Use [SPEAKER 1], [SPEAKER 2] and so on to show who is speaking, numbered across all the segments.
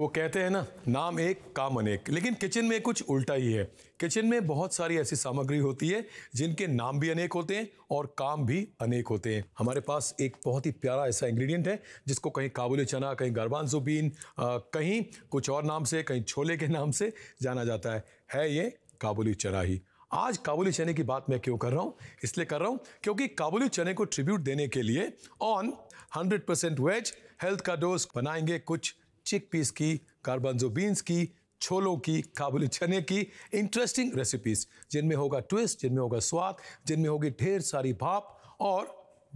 [SPEAKER 1] वो कहते हैं ना नाम एक काम अनेक लेकिन किचन में कुछ उल्टा ही है किचन में बहुत सारी ऐसी सामग्री होती है जिनके नाम भी अनेक होते हैं और काम भी अनेक होते हैं हमारे पास एक बहुत ही प्यारा ऐसा इंग्रेडिएंट है जिसको कहीं काबुल चना कहीं गरबान जुबीन कहीं कुछ और नाम से कहीं छोले के नाम से जाना जाता है है ये काबुली चना ही आज काबुली चने की बात मैं क्यों कर रहा हूँ इसलिए कर रहा हूँ क्योंकि काबुली चने को ट्रिब्यूट देने के लिए ऑन 100% वेज हेल्थ का डोज बनाएंगे कुछ चिक पीस की कार्बनजो बीन्स की छोलों की काबुली चने की इंटरेस्टिंग रेसिपीज जिनमें होगा ट्विस्ट जिनमें होगा स्वाद जिनमें होगी ढेर सारी भाप और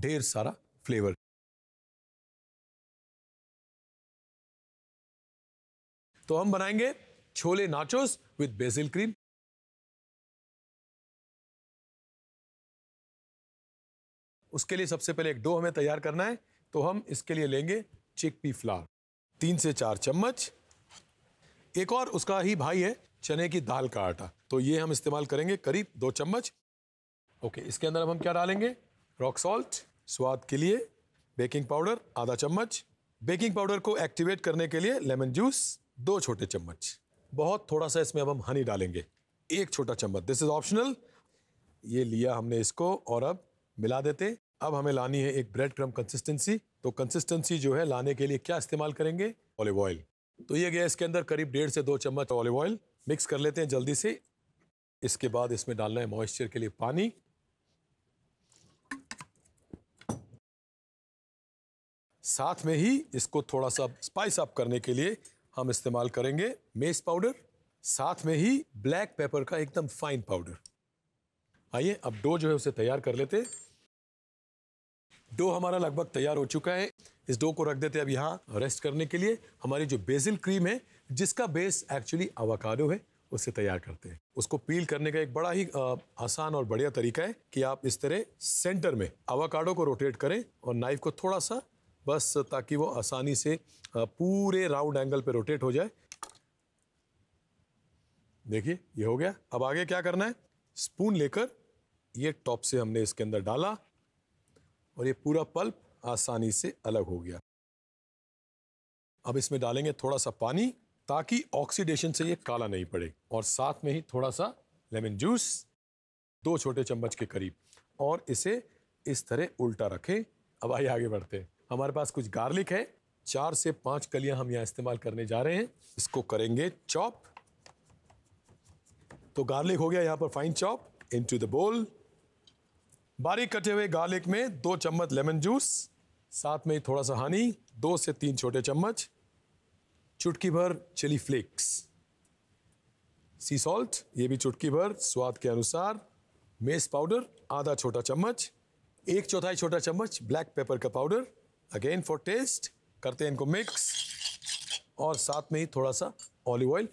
[SPEAKER 1] ढेर सारा फ्लेवर
[SPEAKER 2] तो हम बनाएंगे chhole nachos with basil cream
[SPEAKER 1] उसके लिए सबसे पहले एक डो हमें तैयार करना है तो हम इसके लिए लेंगे चिकपी फ्लावर तीन से चार चम्मच एक और उसका ही भाई है चने की दाल का आटा तो ये हम इस्तेमाल करेंगे करीब दो चम्मच ओके इसके अंदर अब हम क्या डालेंगे रॉक सॉल्ट स्वाद के लिए बेकिंग पाउडर आधा चम्मच बेकिंग पाउडर को एक्टिवेट करने के लिए लेमन जूस दो छोटे चम्मच बहुत थोड़ा सा इसमें अब हम हनी डालेंगे एक छोटा चम्मच दिस इज ऑप्शनल ये लिया हमने इसको और अब मिला देते अब हमें लानी है एक ब्रेड क्रम कंसिस्टेंसी तो कंसिस्टेंसी जो है लाने के लिए क्या इस्तेमाल करेंगे ऑलिव ऑयल तो ये गया इसके अंदर करीब डेढ़ से दो चम्मच ऑलिव ऑयल मिक्स कर लेते हैं जल्दी से इसके बाद इसमें डालना है मॉइस्चर के लिए पानी साथ में ही इसको थोड़ा सा स्पाइस अप करने के लिए हम इस्तेमाल करेंगे मेस पाउडर साथ में ही ब्लैक पेपर का एकदम फाइन पाउडर आइए अब डो जो है उसे तैयार कर लेते हैं डो हमारा लगभग तैयार हो चुका है इस डो को रख देते हैं अब यहाँ रेस्ट करने के लिए हमारी जो बेजिल क्रीम है जिसका बेस एक्चुअली अवाकाडो है उसे तैयार करते हैं उसको पील करने का एक बड़ा ही आ, आसान और बढ़िया तरीका है कि आप इस तरह सेंटर में अवाकाडो को रोटेट करें और नाइफ को थोड़ा सा बस ताकि वो आसानी से पूरे राउंड एंगल पे रोटेट हो जाए देखिए ये हो गया अब आगे क्या करना है स्पून लेकर ये टॉप से हमने इसके अंदर डाला और ये पूरा पल्प आसानी से अलग हो गया अब इसमें डालेंगे थोड़ा सा पानी ताकि ऑक्सीडेशन से ये काला नहीं पड़े और साथ में ही थोड़ा सा लेमन जूस दो छोटे चम्मच के करीब और इसे इस तरह उल्टा रखें अब आइए आगे बढ़ते हैं हमारे पास कुछ गार्लिक है चार से पांच कलियां हम यहाँ इस्तेमाल करने जा रहे हैं इसको करेंगे चॉप तो गार्लिक हो गया यहाँ पर फाइन चॉप इनटू द बोल बारीक कटे हुए गार्लिक में दो चम्मच लेमन जूस साथ में थोड़ा सा हनी दो से तीन छोटे चम्मच चुटकी भर चिली फ्लेक्स सी सॉल्ट ये भी चुटकी भर स्वाद के अनुसार मेस पाउडर आधा छोटा चम्मच एक चौथाई छोटा चम्मच ब्लैक पेपर का पाउडर अगेन फॉर टेस्ट करते हैं इनको मिक्स और साथ में ही थोड़ा सा ऑलिव ऑयल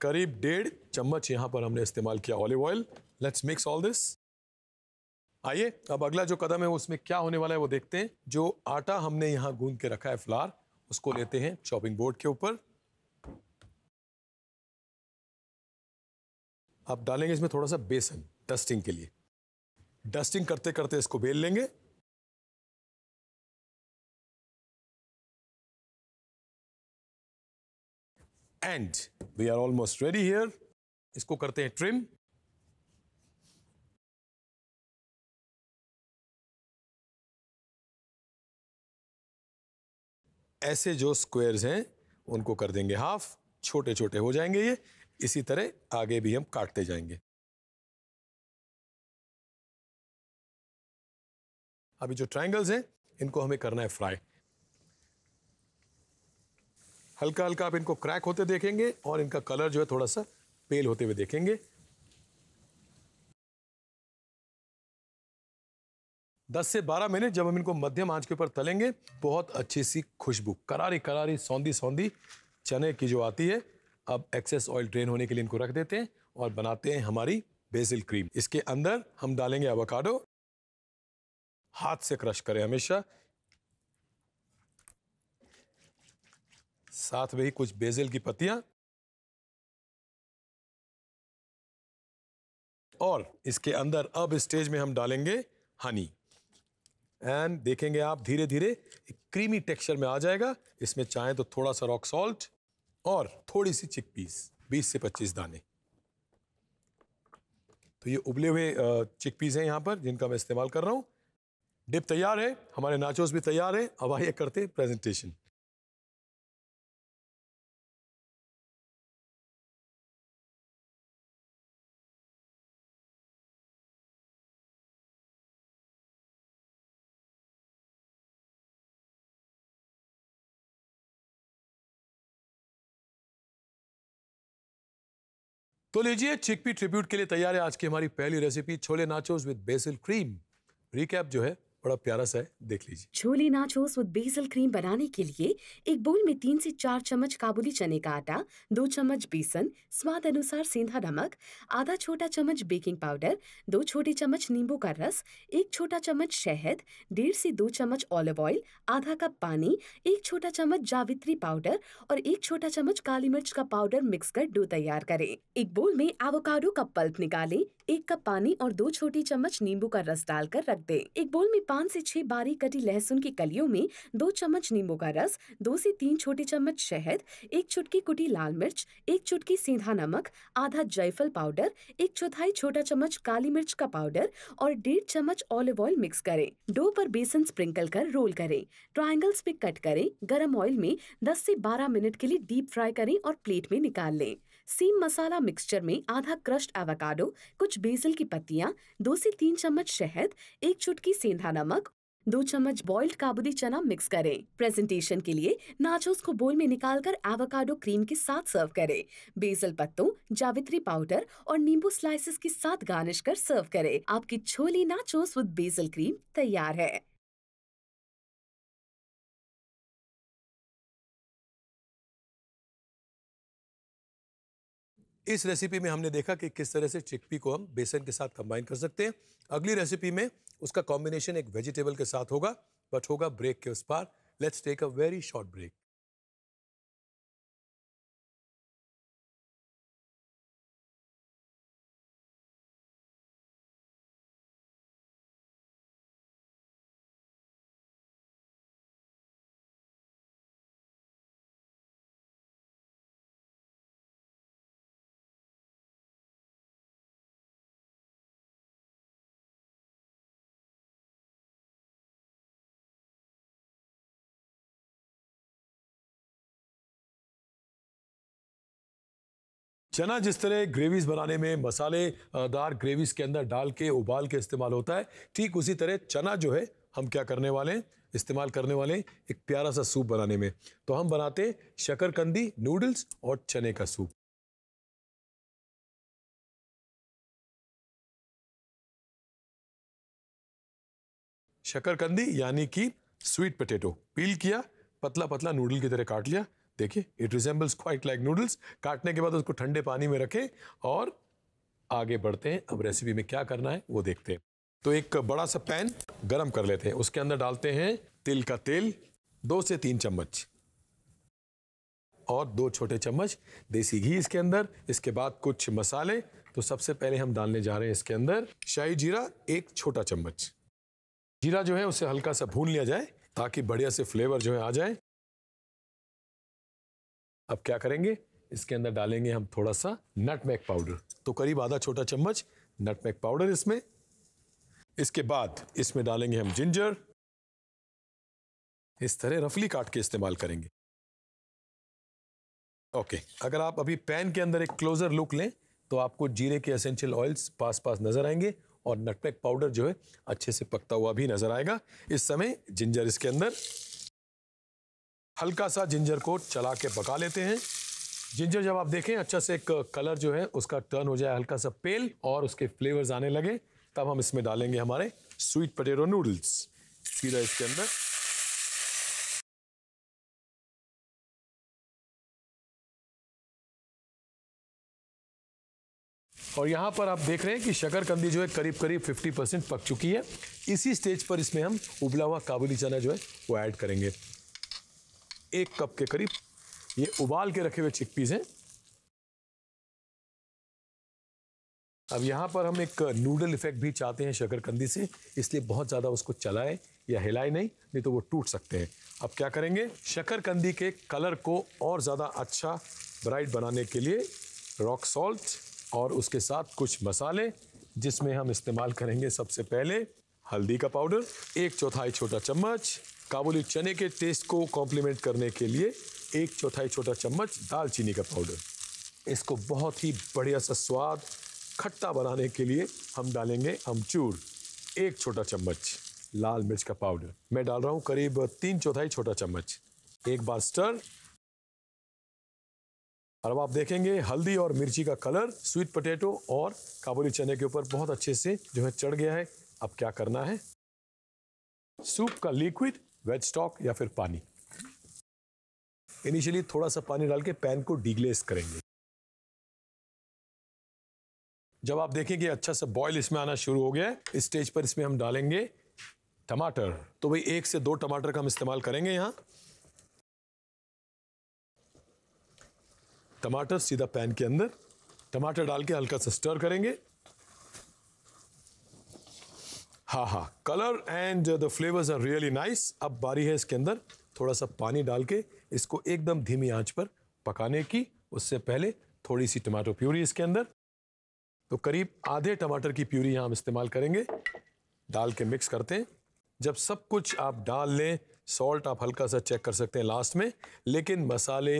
[SPEAKER 1] करीब डेढ़ चम्मच यहाँ पर हमने इस्तेमाल किया olive oil let's mix all this आइए अब अगला जो कदम है उसमें क्या होने वाला है वो देखते हैं जो आटा हमने यहां गूंद के रखा है फ्लार उसको लेते हैं चॉपिंग बोर्ड के ऊपर अब डालेंगे इसमें थोड़ा सा बेसन
[SPEAKER 2] डस्टिंग के लिए डस्टिंग करते करते इसको बेल लेंगे and we are almost ready here इसको करते हैं ट्रिम
[SPEAKER 1] ऐसे जो स्क्वेयर्स हैं उनको कर देंगे हाफ छोटे छोटे हो जाएंगे ये इसी तरह आगे भी हम काटते जाएंगे अभी जो ट्राइंगल्स हैं इनको हमें करना है फ्राई हल्का हल्का आप इनको क्रैक होते देखेंगे और इनका कलर जो है थोड़ा सा पेल होते हुए देखेंगे 10 से 12 मिनट जब हम इनको मध्यम आंच के ऊपर तलेंगे बहुत अच्छी सी खुशबू करारी करारी सौंधी सौंधी चने की जो आती है अब एक्सेस ऑयल ड्रेन होने के लिए इनको रख देते हैं और बनाते हैं हमारी बेसिल क्रीम इसके अंदर हम डालेंगे अवकाडो हाथ से क्रश करें हमेशा साथ में ही कुछ बेजिल की पत्तियां
[SPEAKER 2] और इसके
[SPEAKER 1] अंदर अब स्टेज में हम डालेंगे हनी एंड देखेंगे आप धीरे धीरे क्रीमी टेक्सचर में आ जाएगा इसमें चाहें तो थोड़ा सा रॉक सॉल्ट और थोड़ी सी चिक पीस बीस से पच्चीस दाने तो ये उबले हुए चिक पीस हैं यहाँ पर जिनका मैं इस्तेमाल कर रहा हूँ डिप तैयार है हमारे नाचोस भी तैयार है अब आइए करते प्रेजेंटेशन तो लीजिए चिकपी ट्रिब्यूट के लिए तैयार है आज की हमारी पहली recipe chhole nachos with basil cream recap जो है बड़ा प्यारा सा है देख लीजिए
[SPEAKER 3] chhole nachos with basil cream बनाने के लिए एक बोल में तीन से चार चम्मच काबुली चने का आटा दो चम्मच बेसन स्वाद अनुसार सेंधा नमक आधा छोटा चम्मच बेकिंग पाउडर दो छोटे चम्मच नींबू का रस एक छोटा चम्मच शहद डेढ़ से दो चम्मच ऑलिव ऑयल आधा कप पानी एक छोटा चम्मच जावित्री पाउडर और एक छोटा चम्मच काली मिर्च का पाउडर मिक्स कर डो तैयार करें एक बोल में एवोकाडो का पल्प निकालें एक कप पानी और दो छोटी चम्मच नींबू का रस डालकर रख दें एक बोल में पाँच से छह बारीक कटी लहसुन की कलियों में दो चम्मच नींबू का रस दो से तीन छोटे चम्मच शहद एक चुटकी कुटी लाल मिर्च एक चुटकी सीधा नमक आधा जायफल पाउडर एक चौथाई छोटा चम्मच काली मिर्च का पाउडर और डेढ़ चम्मच ऑलिव ऑयल मिक्स करें डो पर बेसन स्प्रिंकल कर रोल करें ट्राइंगल्स पे कट करें गर्म ऑयल में दस से बारह मिनट के लिए डीप फ्राई करें और प्लेट में निकाल लें सेम मसाला मिक्सचर में आधा क्रश्ड एवोकाडो कुछ बेसल की पत्तियां दो से तीन चम्मच शहद एक चुटकी सेंधा नमक नमक दो चम्मच बॉइल्ड काबुली चना मिक्स करें प्रेजेंटेशन के लिए नाचोस को बोल में निकालकर एवोकाडो क्रीम के साथ सर्व करें बेसल पत्तों जावित्री पाउडर और नींबू स्लाइसेस के साथ गार्निश कर सर्व करें आपकी छोली नाचोस विद बेसल क्रीम तैयार है
[SPEAKER 1] इस रेसिपी में हमने देखा कि किस तरह से चिकपी को हम बेसन के साथ कंबाइन कर सकते हैं अगली रेसिपी में उसका कॉम्बिनेशन एक वेजिटेबल के साथ होगा बट होगा ब्रेक के उस पार let's take a very short break चना जिस तरह ग्रेवीज बनाने में मसाले दार ग्रेवीज के अंदर डाल के उबाल के इस्तेमाल होता है ठीक उसी तरह चना जो है हम क्या करने वाले हैं इस्तेमाल करने वाले हैं एक प्यारा सा सूप बनाने में तो हम बनाते शकरकंदी नूडल्स और चने का सूप शकरकंदी यानी कि स्वीट पोटैटो पील किया पतला पतला नूडल की तरह काट लिया देखिए it resembles quite like noodles काटने के बाद उसको ठंडे पानी में रखें और आगे बढ़ते हैं अब रेसिपी में क्या करना है वो देखते हैं तो एक बड़ा सा पैन गरम कर लेते हैं उसके अंदर डालते हैं तिल का तेल दो से तीन चम्मच और दो छोटे चम्मच देसी घी इसके अंदर इसके बाद कुछ मसाले तो सबसे पहले हम डालने जा रहे हैं इसके अंदर शाही जीरा एक छोटा चम्मच जीरा जो है उसे हल्का सा भून लिया जाए ताकि बढ़िया से फ्लेवर जो है आ जाए अब क्या करेंगे इसके अंदर डालेंगे हम थोड़ा सा नटमैक पाउडर तो करीब आधा छोटा चम्मच नटमैक पाउडर इसमें इसके बाद इसमें डालेंगे हम जिंजर इस तरह रफली काट के इस्तेमाल करेंगे ओके अगर आप अभी पैन के अंदर एक क्लोजर लुक लें तो आपको जीरे के एसेंशियल ऑयल्स पास पास नजर आएंगे और नटमैक पाउडर जो है अच्छे से पकता हुआ भी नजर आएगा इस समय जिंजर इसके अंदर हल्का सा जिंजर को चला के पका लेते हैं जिंजर जब आप देखें अच्छा से एक कलर जो है उसका टर्न हो जाए हल्का सा पेल और उसके फ्लेवर्स आने लगे तब हम इसमें डालेंगे हमारे स्वीट पटेटो नूडल्स सीधा इसके अंदर और यहाँ पर आप देख रहे हैं कि शकरकंदी जो है करीब करीब 50 परसेंट पक चुकी है इसी स्टेज पर इसमें हम उबला हुआ काबुली चना जो है वो ऐड करेंगे एक कप के करीब ये उबाल के रखे हुए चिकपीज हैं अब यहां पर हम एक नूडल इफेक्ट भी चाहते हैं शकरकंदी से इसलिए बहुत ज़्यादा उसको चलाए या हिलाए नहीं नहीं तो वो टूट सकते हैं अब क्या करेंगे शकरकंदी के कलर को और ज़्यादा अच्छा ब्राइट बनाने के लिए रॉक सॉल्ट और उसके साथ कुछ मसाले जिसमें हम इस्तेमाल करेंगे सबसे पहले हल्दी का पाउडर एक चौथाई छोटा चम्मच काबुली चने के टेस्ट को कॉम्प्लीमेंट करने के लिए एक चौथाई छोटा चम्मच दालचीनी का पाउडर इसको बहुत ही बढ़िया सा स्वाद खट्टा बनाने के लिए हम डालेंगे अमचूर एक छोटा चम्मच लाल मिर्च का पाउडर मैं डाल रहा हूँ करीब तीन चौथाई छोटा चम्मच एक बार स्टर और अब आप देखेंगे हल्दी और मिर्ची का कलर स्वीट पोटैटो और काबुली चने के ऊपर बहुत अच्छे से जो है चढ़ गया है अब क्या करना है सूप का लिक्विड वेज स्टॉक या फिर पानी इनिशियली थोड़ा सा पानी डाल के पैन को डिग्लेस करेंगे जब आप देखेंगे अच्छा सा बॉयल इसमें आना शुरू हो गया इस स्टेज पर इसमें हम डालेंगे टमाटर तो भाई एक से दो टमाटर का हम इस्तेमाल करेंगे यहां टमाटर सीधा पैन के अंदर टमाटर डाल के हल्का सा स्टर करेंगे हाँ हाँ colour and the flavours are really nice अब बारी है इसके अंदर थोड़ा सा पानी डाल के इसको एकदम धीमी आंच पर पकाने की उससे पहले थोड़ी सी टमाटो प्यूरी इसके अंदर तो करीब आधे टमाटर की प्यूरी यहाँ हम इस्तेमाल करेंगे डाल के मिक्स करते हैं जब सब कुछ आप डाल लें सॉल्ट आप हल्का सा चेक कर सकते हैं लास्ट में लेकिन मसाले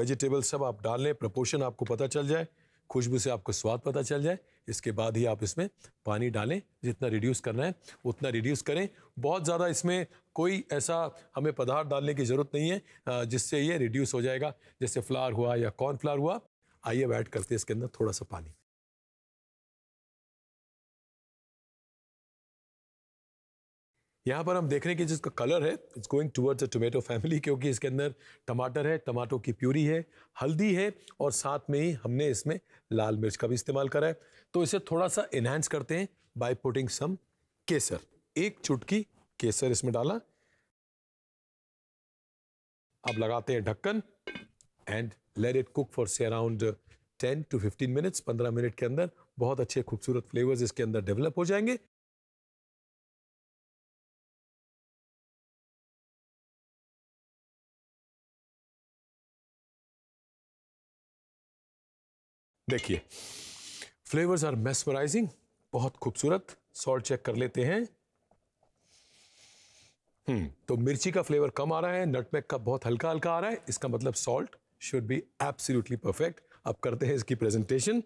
[SPEAKER 1] वेजिटेबल सब आप डाल लें प्रपोर्शन आपको पता चल जाए खुशबू से आपको स्वाद पता चल जाए इसके बाद ही आप इसमें पानी डालें जितना रिड्यूस करना है उतना रिड्यूस करें बहुत ज़्यादा इसमें कोई ऐसा हमें पदार्थ डालने की ज़रूरत नहीं है जिससे ये रिड्यूस हो जाएगा जैसे फ्लावर हुआ या कॉर्न फ्लार हुआ आइए अब ऐड करते हैं इसके अंदर थोड़ा सा पानी यहाँ पर हम देख रहे हैं कि जिसका कलर है it's going towards a tomato family क्योंकि इसके अंदर टमाटर है टमाटो की प्यूरी है हल्दी है और साथ में ही हमने इसमें लाल मिर्च का भी इस्तेमाल करा है तो इसे थोड़ा सा इन्हेंस करते हैं बाय पुटिंग सम केसर एक चुटकी केसर इसमें डाला अब लगाते हैं ढक्कन and let it cook for से around ten to fifteen minutes पंद्रह मिनट के अंदर बहुत अच्छे खूबसूरत फ्लेवर्स इसके अंदर डेवलप हो जाएंगे देखिए फ्लेवर्स आर मेस्मराइजिंग बहुत खूबसूरत सॉल्ट चेक कर लेते हैं हम्म तो मिर्ची का फ्लेवर कम आ रहा है नटमेक का बहुत हल्का हल्का आ रहा है इसका मतलब salt should be absolutely perfect अब करते हैं इसकी प्रेजेंटेशन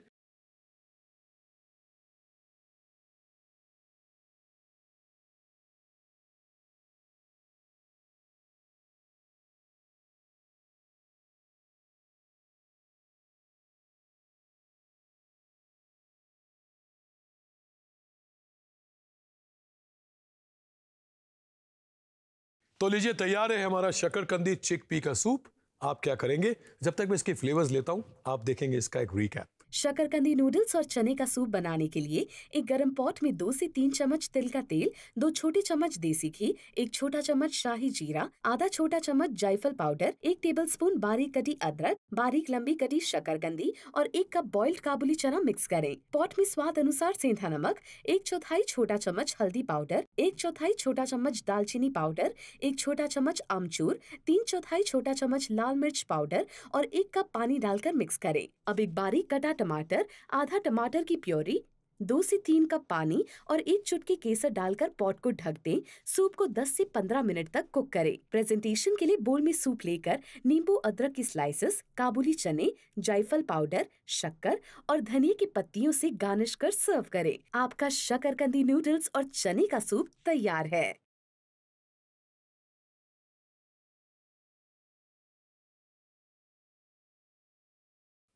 [SPEAKER 1] तो लीजिए तैयार है हमारा शकरकंदी चिक पी का सूप आप क्या करेंगे जब तक मैं इसके फ्लेवर्स लेता हूं आप देखेंगे इसका एक रीकैप
[SPEAKER 3] शकरकंदी नूडल्स और चने का सूप बनाने के लिए एक गर्म पॉट में दो से तीन चम्मच तिल का तेल दो छोटे चम्मच देसी घी एक छोटा चम्मच शाही जीरा आधा छोटा चम्मच जायफल पाउडर एक टेबल स्पून बारीक कटी अदरक बारीक लंबी कटी शकरकंदी और एक कप बॉइल्ड काबुली चना मिक्स करें पॉट में स्वाद अनुसार सेंधा नमक एक चौथाई छोटा चम्मच हल्दी पाउडर एक चौथाई छोटा चम्मच दालचीनी पाउडर एक छोटा चम्मच आमचूर तीन चौथाई छोटा चम्मच लाल मिर्च पाउडर और एक कप पानी डालकर मिक्स करें अब एक बारीक कटा टमाटर आधा टमाटर की प्योरी दो से तीन कप पानी और एक चुटकी केसर डालकर पॉट को ढक दें सूप को 10 से 15 मिनट तक कुक करें प्रेजेंटेशन के लिए बोल में सूप लेकर नींबू अदरक की स्लाइसेस काबुली चने जायफल पाउडर शक्कर और धनिया की पत्तियों से गार्निश कर सर्व करें आपका शकरकंदी नूडल्स और चने का सूप तैयार है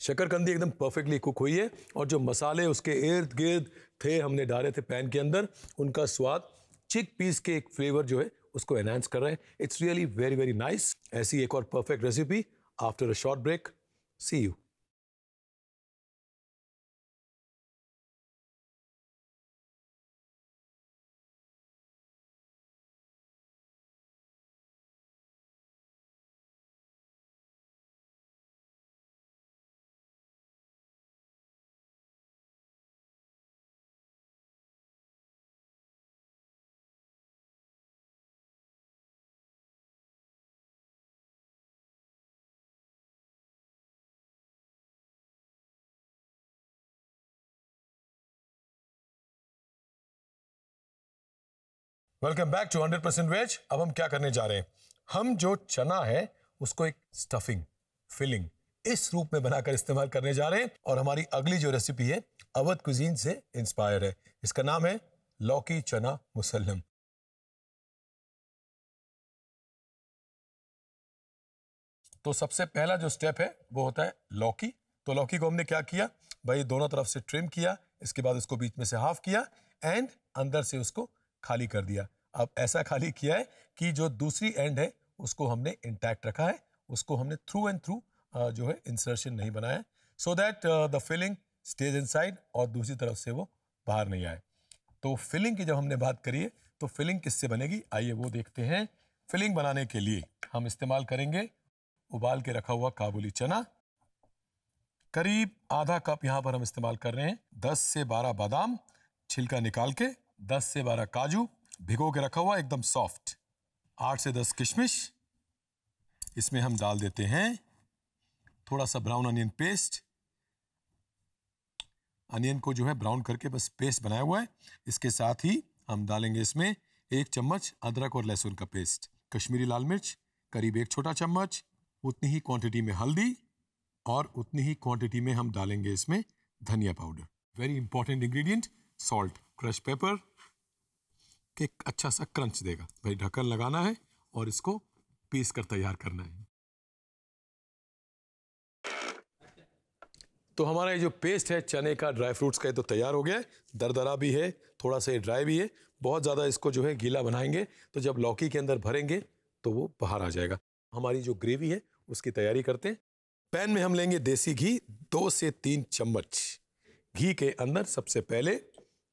[SPEAKER 1] शकरकंदी एकदम परफेक्टली कुक हुई है और जो मसाले उसके इर्द गिर्द थे हमने डाले थे पैन के अंदर उनका स्वाद चिक पीस के एक फ्लेवर जो है उसको एनहांस कर रहे हैं it's really very very nice ऐसी एक और perfect recipe after a short break see you welcome back to hundred percent veg अब हम क्या करने जा रहे हैं हम जो चना है उसको एक स्टफिंग फिलिंग इस रूप में बनाकर इस्तेमाल करने जा रहे हैं और हमारी अगली जो रेसिपी है अवध कुजीन से इंस्पायर है इसका नाम है लौकी चना मुसलम तो सबसे पहला जो स्टेप है वो होता है लौकी तो लौकी को हमने क्या किया भाई दोनों तरफ से ट्रिम किया इसके बाद उसको बीच में से हाफ किया एंड अंदर से उसको खाली कर दिया अब ऐसा खाली किया है कि जो दूसरी एंड है उसको हमने इंटैक्ट रखा है उसको हमने थ्रू एंड थ्रू जो है इंसर्शन नहीं बनाया so that the filling stage in और दूसरी तरफ से वो बाहर नहीं आए तो फिलिंग की जब हमने बात करी है तो फिलिंग किससे बनेगी आइए वो देखते हैं फिलिंग बनाने के लिए हम इस्तेमाल करेंगे उबाल के रखा हुआ काबुली चना करीब आधा कप यहाँ पर हम इस्तेमाल कर रहे हैं दस से बारह बादाम छिलका निकाल के दस से बारह काजू भिगो के रखा हुआ एकदम सॉफ्ट आठ से दस किशमिश इसमें हम डाल देते हैं थोड़ा सा ब्राउन अनियन पेस्ट अनियन को जो है ब्राउन करके बस पेस्ट बनाया हुआ है इसके साथ ही हम डालेंगे इसमें एक चम्मच अदरक और लहसुन का पेस्ट कश्मीरी लाल मिर्च करीब एक छोटा चम्मच उतनी ही क्वांटिटी में हल्दी और उतनी ही क्वांटिटी में हम डालेंगे इसमें धनिया powder very important ingredient salt crush pepper के अच्छा सा क्रंच देगा भाई ढक्कन लगाना है और इसको पीस कर तैयार करना है तो हमारा ये जो पेस्ट है चने का ड्राई फ्रूट्स का ये तो तैयार हो गया है दरदरा भी है थोड़ा सा ये ड्राई भी है बहुत ज़्यादा इसको जो है गीला बनाएंगे तो जब लौकी के अंदर भरेंगे तो वो बाहर आ जाएगा हमारी जो ग्रेवी है उसकी तैयारी करते हैं पैन में हम लेंगे देसी घी दो से तीन चम्मच घी के अंदर सबसे पहले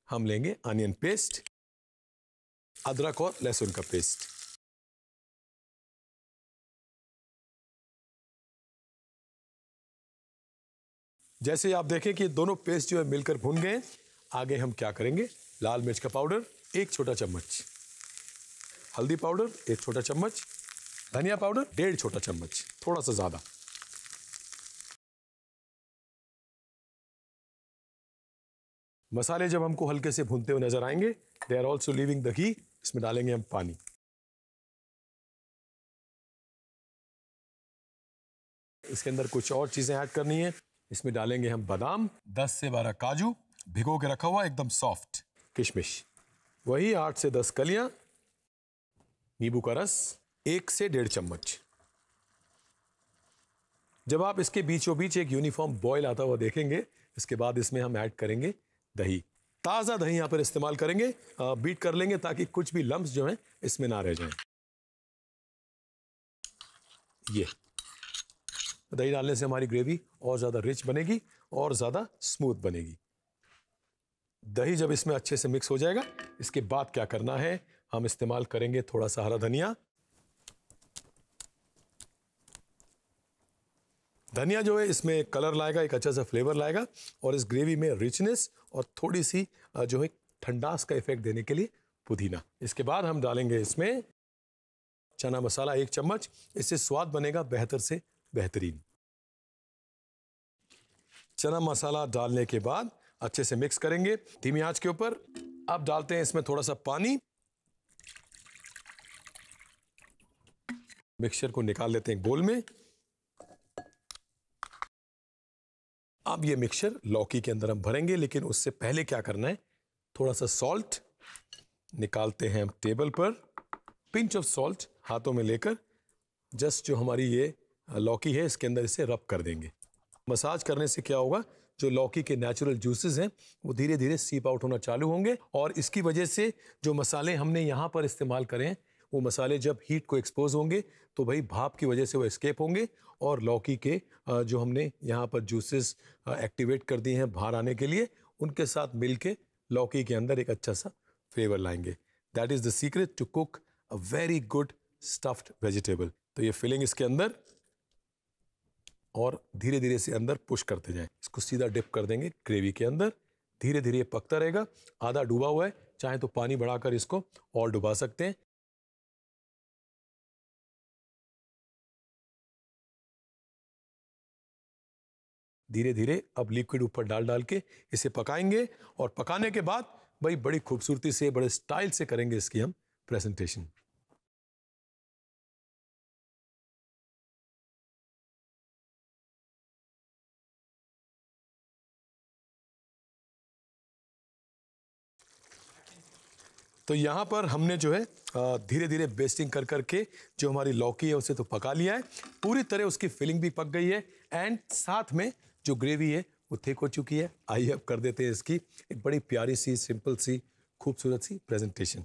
[SPEAKER 1] हम लेंगे अनियन पेस्ट अदरक और लहसुन का पेस्ट जैसे आप देखें कि दोनों पेस्ट जो है मिलकर भून गए आगे हम क्या करेंगे लाल मिर्च का पाउडर एक छोटा चम्मच हल्दी पाउडर एक छोटा चम्मच धनिया पाउडर डेढ़ छोटा चम्मच थोड़ा सा ज़्यादा मसाले जब हमको हल्के से भूनते हुए नजर
[SPEAKER 2] आएंगे they are also leaving the ghee इसमें डालेंगे हम पानी
[SPEAKER 1] इसके अंदर कुछ और चीज़ें ऐड करनी है इसमें डालेंगे हम बादाम 10 से 12 काजू भिगो के रखा हुआ एकदम सॉफ्ट किशमिश वही आठ से दस कलियां नींबू का रस एक से डेढ़ चम्मच जब आप इसके बीचों बीच एक यूनिफॉर्म बॉयल आता हुआ देखेंगे इसके बाद इसमें हम ऐड करेंगे दही ताज़ा दही यहाँ पर इस्तेमाल करेंगे बीट कर लेंगे ताकि कुछ भी लम्ब जो हैं इसमें ना रह जाएं ये दही डालने से हमारी ग्रेवी और ज़्यादा रिच बनेगी और ज़्यादा स्मूथ बनेगी दही जब इसमें अच्छे से मिक्स हो जाएगा इसके बाद क्या करना है हम इस्तेमाल करेंगे थोड़ा सा हरा धनिया धनिया जो है इसमें कलर लाएगा एक अच्छा सा फ्लेवर लाएगा और इस ग्रेवी में रिचनेस और थोड़ी सी जो है ठंडास का इफेक्ट देने के लिए पुदीना इसके बाद हम डालेंगे इसमें चना मसाला एक चम्मच इससे स्वाद बनेगा बेहतर से बेहतरीन चना मसाला डालने के बाद अच्छे से मिक्स करेंगे धीमी आंच के ऊपर अब डालते हैं इसमें थोड़ा सा पानी मिक्सचर को निकाल लेते हैं एक बोल में अब ये मिक्सचर लौकी के अंदर हम भरेंगे लेकिन उससे पहले क्या करना है थोड़ा सा सॉल्ट निकालते हैं हम टेबल पर पिंच ऑफ सॉल्ट हाथों में लेकर जस्ट जो हमारी ये लौकी है इसके अंदर इसे रब कर देंगे मसाज करने से क्या होगा जो लौकी के नेचुरल जूसेस हैं वो धीरे धीरे सीप आउट होना चालू होंगे और इसकी वजह से जो मसाले हमने यहाँ पर इस्तेमाल करें वो मसाले जब हीट को एक्सपोज होंगे तो भाई भाप की वजह से वो एस्केप होंगे और लौकी के जो हमने यहाँ पर जूसेस एक्टिवेट कर दिए हैं बाहर आने के लिए उनके साथ मिल के लौकी के अंदर एक अच्छा सा फ्लेवर लाएंगे that is the secret to cook a very good stuffed vegetable तो ये फिलिंग इसके अंदर और धीरे धीरे से अंदर पुश करते जाएं इसको सीधा डिप कर देंगे ग्रेवी के अंदर धीरे धीरे पकता रहेगा आधा डूबा हुआ है चाहे तो पानी बढ़ाकर इसको और डुबा सकते हैं धीरे धीरे अब लिक्विड ऊपर डाल डाल के इसे पकाएंगे और पकाने के बाद भाई बड़ी खूबसूरती से बड़े स्टाइल से करेंगे इसकी हम प्रेजेंटेशन तो यहाँ पर हमने जो है धीरे धीरे बेस्टिंग कर करके जो हमारी लौकी है उसे तो पका लिया है पूरी तरह उसकी फिलिंग भी पक गई है एंड साथ में जो ग्रेवी है वो थिक हो चुकी है आइए अब कर देते हैं इसकी एक बड़ी प्यारी सी सिंपल सी खूबसूरत सी प्रेजेंटेशन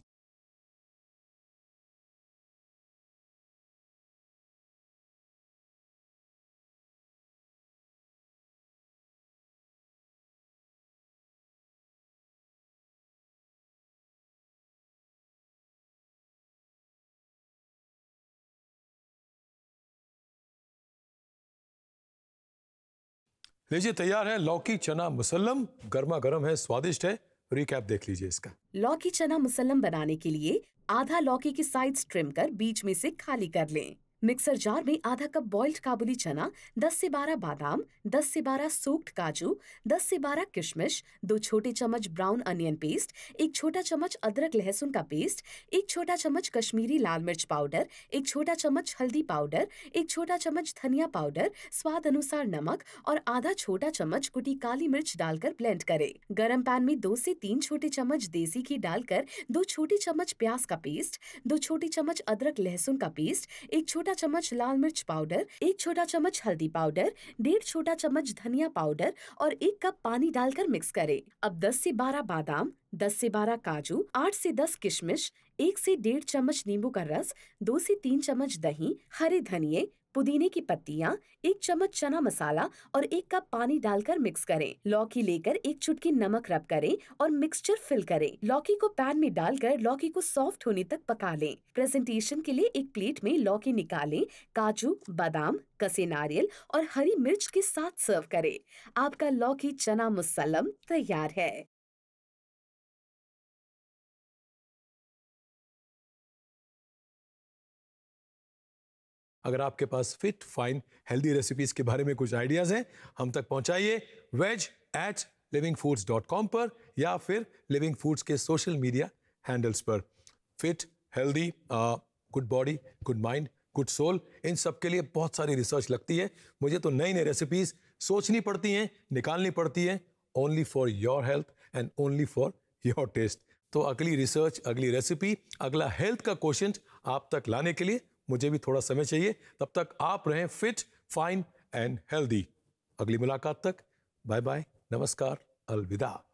[SPEAKER 1] लीजिए तैयार है लौकी चना मुसलम गर्मा गर्म है स्वादिष्ट है रिकैप देख लीजिए इसका
[SPEAKER 3] लौकी चना मुसलम बनाने के लिए आधा लौकी की साइड ट्रिम कर बीच में से खाली कर लें मिक्सर जार में आधा कप बॉइल्ड काबुली चना 10 से 12 बादाम 10 से 12 सोक्ड काजू 10 से 12 किशमिश दो छोटे चम्मच ब्राउन अनियन पेस्ट एक छोटा चम्मच अदरक लहसुन का पेस्ट एक छोटा चम्मच कश्मीरी लाल मिर्च पाउडर एक छोटा चम्मच हल्दी पाउडर एक छोटा चम्मच धनिया पाउडर स्वाद अनुसार नमक और आधा छोटा चम्मच कुटी काली मिर्च डालकर ब्लेंड करे गर्म पैन में दो से तीन छोटे चम्मच देसी घी डालकर दो छोटे चम्मच प्याज का पेस्ट दो छोटे चम्मच अदरक लहसुन का पेस्ट एक छोटा छोटा चम्मच लाल मिर्च पाउडर एक छोटा चम्मच हल्दी पाउडर डेढ़ छोटा चम्मच धनिया पाउडर और एक कप पानी डालकर मिक्स करें अब 10 से 12 बादाम 10 से 12 काजू 8 से 10 किशमिश एक से डेढ़ चम्मच नींबू का रस दो से तीन चम्मच दही हरे धनिए पुदीने की पत्तियाँ एक चम्मच चना मसाला और एक कप पानी डालकर मिक्स करें लौकी लेकर एक चुटकी नमक रब करें और मिक्सचर फिल करें लौकी को पैन में डालकर लौकी को सॉफ्ट होने तक पका लें प्रेजेंटेशन के लिए एक प्लेट में लौकी निकालें काजू बादाम कसे नारियल और हरी मिर्च के साथ सर्व करें आपका लौकी चना मुसलम तैयार है
[SPEAKER 1] अगर आपके पास फिट फाइन हेल्दी रेसिपीज के बारे में कुछ आइडियाज हैं हम तक पहुंचाइए veg at living foods dot com पर या फिर लिविंग फूड्स के सोशल मीडिया हैंडल्स पर fit healthy good body good mind good soul इन सब के लिए बहुत सारी रिसर्च लगती है मुझे तो नई नई रेसिपीज सोचनी पड़ती हैं निकालनी पड़ती हैं only for your health and only for your taste तो अगली रिसर्च अगली रेसिपी अगला हेल्थ का क्वेश्चन आप तक लाने के लिए मुझे भी थोड़ा समय चाहिए तब तक आप रहें फिट फाइन एंड हेल्दी अगली मुलाकात तक बाय बाय नमस्कार अलविदा